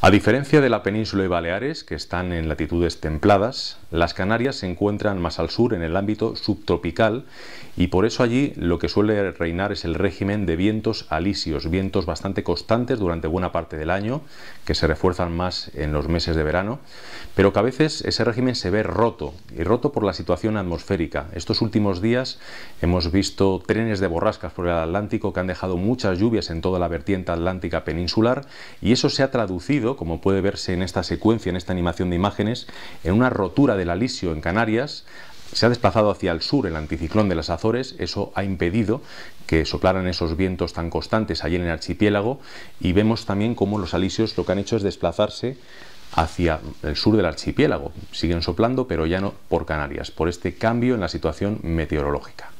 A diferencia de la península y Baleares, que están en latitudes templadas, las Canarias se encuentran más al sur en el ámbito subtropical y por eso allí lo que suele reinar es el régimen de vientos alisios, vientos bastante constantes durante buena parte del año, que se refuerzan más en los meses de verano, pero que a veces ese régimen se ve roto, y roto por la situación atmosférica. Estos últimos días hemos visto trenes de borrascas por el Atlántico que han dejado muchas lluvias en toda la vertiente atlántica peninsular y eso se ha traducido como puede verse en esta secuencia, en esta animación de imágenes, en una rotura del alisio en Canarias, se ha desplazado hacia el sur el anticiclón de las Azores, eso ha impedido que soplaran esos vientos tan constantes allí en el archipiélago y vemos también cómo los alisios lo que han hecho es desplazarse hacia el sur del archipiélago. Siguen soplando, pero ya no por Canarias, por este cambio en la situación meteorológica.